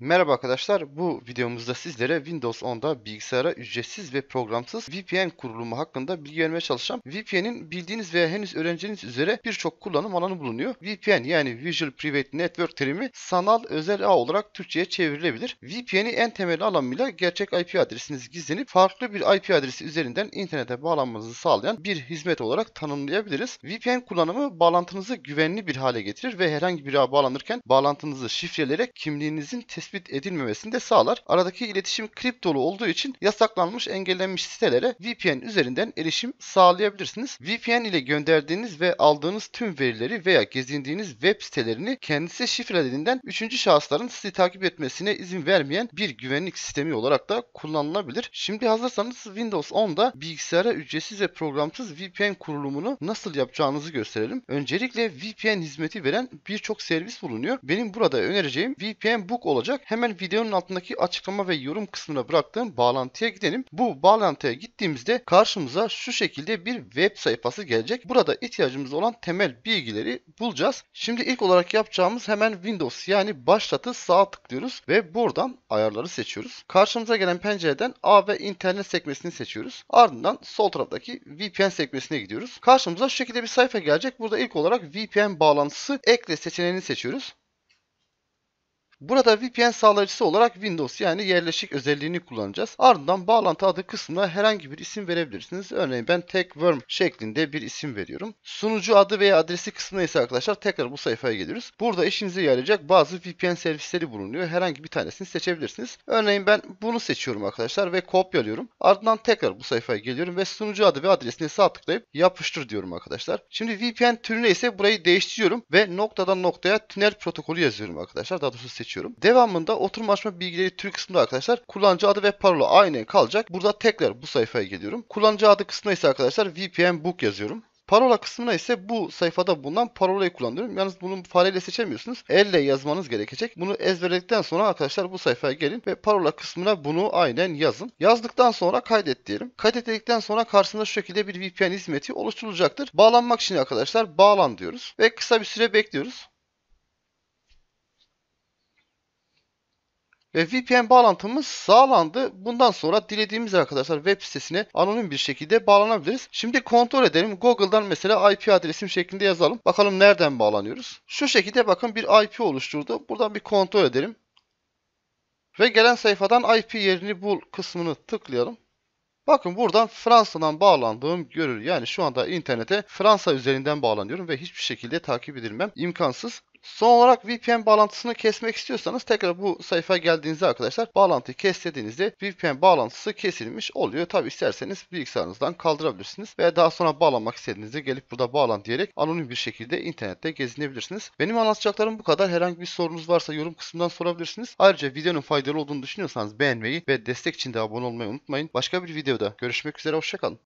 Merhaba arkadaşlar, bu videomuzda sizlere Windows 10'da bilgisayara ücretsiz ve programsız VPN kurulumu hakkında bilgi vermeye çalışacağım. VPN'in bildiğiniz veya henüz öğreneceğiniz üzere birçok kullanım alanı bulunuyor. VPN yani Visual Private Network terimi sanal özel ağ olarak Türkçe'ye çevrilebilir. VPN'i en temel alanıyla gerçek IP adresiniz gizlenip farklı bir IP adresi üzerinden internete bağlanmanızı sağlayan bir hizmet olarak tanımlayabiliriz. VPN kullanımı bağlantınızı güvenli bir hale getirir ve herhangi bir ağ bağlanırken bağlantınızı şifreleyerek kimliğinizin tespit tespit edilmemesini de sağlar. Aradaki iletişim kriptolu olduğu için yasaklanmış engellenmiş sitelere VPN üzerinden erişim sağlayabilirsiniz. VPN ile gönderdiğiniz ve aldığınız tüm verileri veya gezindiğiniz web sitelerini kendisi şifrelediğinden üçüncü şahısların sizi takip etmesine izin vermeyen bir güvenlik sistemi olarak da kullanılabilir. Şimdi hazırsanız Windows 10'da bilgisayara ücretsiz ve programsız VPN kurulumunu nasıl yapacağınızı gösterelim. Öncelikle VPN hizmeti veren birçok servis bulunuyor. Benim burada önereceğim VPN Book olacak olarak hemen videonun altındaki açıklama ve yorum kısmına bıraktığım bağlantıya gidelim. Bu bağlantıya gittiğimizde karşımıza şu şekilde bir web sayfası gelecek. Burada ihtiyacımız olan temel bilgileri bulacağız. Şimdi ilk olarak yapacağımız hemen Windows yani başlatı sağ tıklıyoruz ve buradan ayarları seçiyoruz. Karşımıza gelen pencereden A ve internet sekmesini seçiyoruz. Ardından sol taraftaki VPN sekmesine gidiyoruz. Karşımıza şu şekilde bir sayfa gelecek. Burada ilk olarak VPN bağlantısı ekle seçeneğini seçiyoruz. Burada VPN sağlayıcısı olarak Windows yani yerleşik özelliğini kullanacağız. Ardından bağlantı adı kısmına herhangi bir isim verebilirsiniz. Örneğin ben TechWorm şeklinde bir isim veriyorum. Sunucu adı veya adresi kısmına ise arkadaşlar tekrar bu sayfaya geliyoruz. Burada işinize yarayacak bazı VPN servisleri bulunuyor. Herhangi bir tanesini seçebilirsiniz. Örneğin ben bunu seçiyorum arkadaşlar ve kopyalıyorum. Ardından tekrar bu sayfaya geliyorum ve sunucu adı ve adresine sağ tıklayıp yapıştır diyorum arkadaşlar. Şimdi VPN türüne ise burayı değiştiriyorum ve noktadan noktaya tünel protokolü yazıyorum arkadaşlar. Daha doğrusu seçiyorum seçiyorum. Devamında oturum açma bilgileri tür kısmında arkadaşlar kullanıcı adı ve parola aynı kalacak. Burada tekrar bu sayfaya geliyorum. Kullanıcı adı kısmına ise arkadaşlar VPN book yazıyorum. Parola kısmına ise bu sayfada bulunan parolayı kullanıyorum. Yalnız bunu fareyle seçemiyorsunuz. Elle yazmanız gerekecek. Bunu ezberledikten sonra arkadaşlar bu sayfaya gelin ve parola kısmına bunu aynen yazın. Yazdıktan sonra kaydet diyelim. Kaydettikten sonra karşısında şu şekilde bir VPN hizmeti oluşturulacaktır. Bağlanmak için arkadaşlar bağlan diyoruz ve kısa bir süre bekliyoruz. Ve VPN bağlantımız sağlandı. Bundan sonra dilediğimiz arkadaşlar web sitesine anonim bir şekilde bağlanabiliriz. Şimdi kontrol edelim. Google'dan mesela IP adresim şeklinde yazalım. Bakalım nereden bağlanıyoruz. Şu şekilde bakın bir IP oluşturdu. Buradan bir kontrol edelim. Ve gelen sayfadan IP yerini bul kısmını tıklayalım. Bakın buradan Fransa'dan bağlandığım görür. Yani şu anda internete Fransa üzerinden bağlanıyorum ve hiçbir şekilde takip edilmem imkansız. Son olarak VPN bağlantısını kesmek istiyorsanız tekrar bu sayfa geldiğinizde arkadaşlar bağlantıyı kes dediğinizde VPN bağlantısı kesilmiş oluyor. Tabi isterseniz bilgisayarınızdan kaldırabilirsiniz veya daha sonra bağlanmak istediğinizde gelip burada bağlan diyerek anonim bir şekilde internette gezinebilirsiniz. Benim anlatacaklarım bu kadar. Herhangi bir sorunuz varsa yorum kısmından sorabilirsiniz. Ayrıca videonun faydalı olduğunu düşünüyorsanız beğenmeyi ve destek için de abone olmayı unutmayın. Başka bir videoda görüşmek üzere. Hoşçakalın.